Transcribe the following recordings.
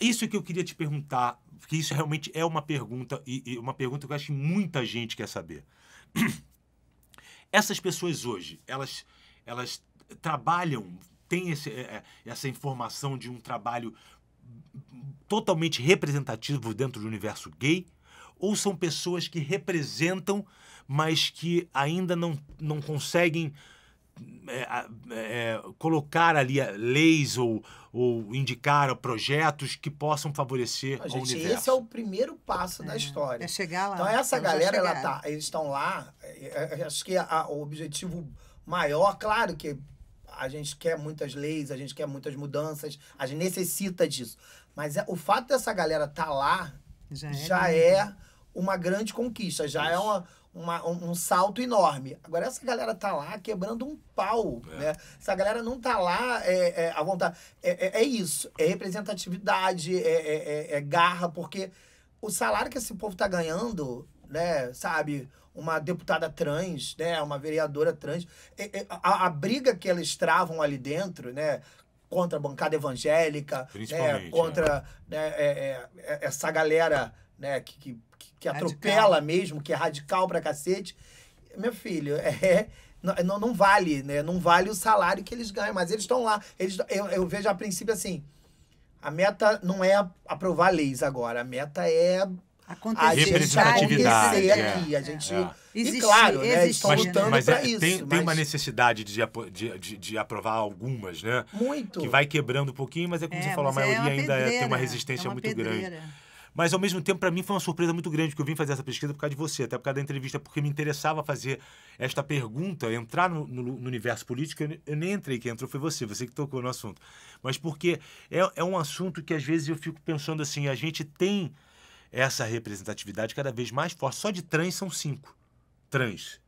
isso que eu queria te perguntar, porque isso realmente é uma pergunta, e, e uma pergunta que eu acho que muita gente quer saber. Essas pessoas hoje, elas, elas trabalham, têm esse, é, é, essa informação de um trabalho totalmente representativo dentro do universo gay? Ou são pessoas que representam, mas que ainda não, não conseguem é, é, colocar ali é, leis ou, ou indicar projetos que possam favorecer a gente, o universo. Esse é o primeiro passo é, da história. É chegar lá. Então essa galera, ela tá, eles estão lá. É, é, acho que a, o objetivo maior, claro que a gente quer muitas leis, a gente quer muitas mudanças, a gente necessita disso. Mas o fato dessa galera estar tá lá já, já é uma grande conquista, já é Isso. é uma, uma, um, um, salto enorme. Agora, essa galera tá lá quebrando um pau, é. né? Essa galera não tá lá é, é, à vontade. É, é, é isso, é representatividade, é, é, é, garra, porque o salário que esse povo tá ganhando, né, sabe? Uma deputada trans, né? Uma vereadora trans. A, a briga que elas travam ali dentro, né? Contra a bancada evangélica, né? contra né? essa galera né? que, que que atropela mesmo, que é radical pra cacete. Meu filho, é. Não, não vale, né? Não vale o salário que eles ganham, mas eles estão lá. Eles, eu, eu vejo a princípio assim: a meta não é aprovar leis agora, a meta é acontecer, representatividade acontecer é. aqui. É, a gente, é. E né, existe, claro, existe, né, estão mas, lutando mas é, isso. Tem, mas... tem uma necessidade de, de, de, de, aprovar algumas, né? Muito. Que vai quebrando um pouquinho, mas é como é, você falou, a é maioria ainda pedreira, tem uma resistência uma muito pedreira. grande. Mas, ao mesmo tempo, para mim foi uma surpresa muito grande que eu vim fazer essa pesquisa por causa de você, até por causa da entrevista, porque me interessava fazer esta pergunta, entrar no, no, no universo político. Eu, eu, nem entrei, quem entrou foi você, você que tocou no assunto. Mas porque é, é um assunto que, às vezes, eu fico pensando assim, a gente tem essa representatividade cada vez mais forte. Só de trans são cinco. Trans.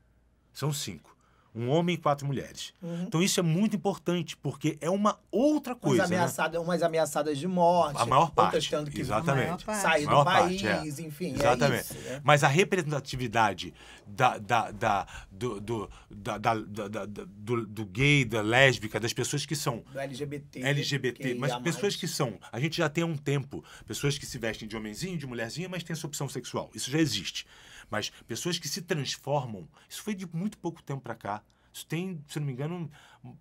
São cinco. Um homem e quatro mulheres. Uhum. Então isso é muito importante, porque é uma outra coisa. Umas ameaçadas, né? Umas ameaçadas de morte. A maior parte. Tendo que exatamente. sair do é. país, é. enfim. Exatamente. É isso, né? Mas a representatividade da, da, da, do, do, da, da, da, do, do gay, da lésbica, das pessoas que são. Do LGBT. LGBT, mas pessoas que são. A gente já tem há um tempo pessoas que se vestem de homenzinho, de mulherzinha, mas tem essa opção sexual. Isso já existe. Mas pessoas que se transformam, isso foi de muito pouco tempo para cá. Isso tem, se não me engano,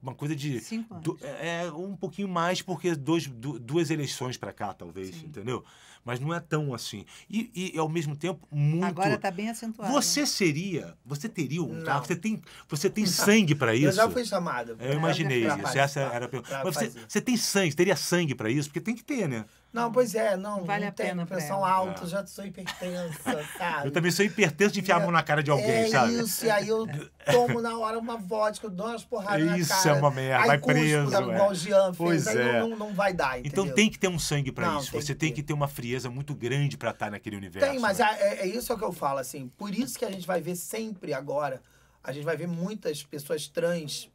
uma coisa de. Cinco anos. Do, é, é um pouquinho mais, porque dois, do, duas eleições para cá, talvez, Sim. entendeu? Mas não é tão assim. E, e ao mesmo tempo, muito. Agora está bem acentuado. Você né? seria. Você teria um não. carro? Você tem, você tem sangue para isso? Eu já fui chamado. Eu imaginei isso. Essa era a pergunta. Mas você, você tem sangue, teria sangue para isso? Porque tem que ter, né? Não, hum. pois é, não. Vale não a tem, pena. Pressão alta, é. já sou hipertensa, sabe? Eu também sou hipertenso de enfiar a mão na cara de alguém, é sabe? Isso, e aí eu tomo na hora uma vodka, eu dou umas porradas isso na cara. Isso é uma merda, aí vai cuspo, né, preso. Sabe, é. igual o Jean pois fez, é. aí não, não, vai dar. Então entendeu? Então tem que ter um sangue para isso. Tem Você que tem que ter uma frieza muito grande para estar tá naquele universo. Tem, mas né? é, é isso é que eu falo, assim. Por isso que a gente vai ver sempre agora, a gente vai ver muitas pessoas trans.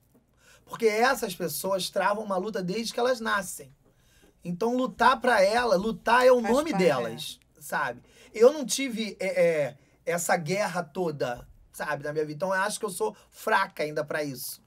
Porque essas pessoas travam uma luta desde que elas nascem. Então, lutar para ela, lutar é o Faz nome delas, é. sabe? Eu não tive é, é, essa guerra toda, sabe, na minha vida. Então, eu acho que eu sou fraca ainda para isso.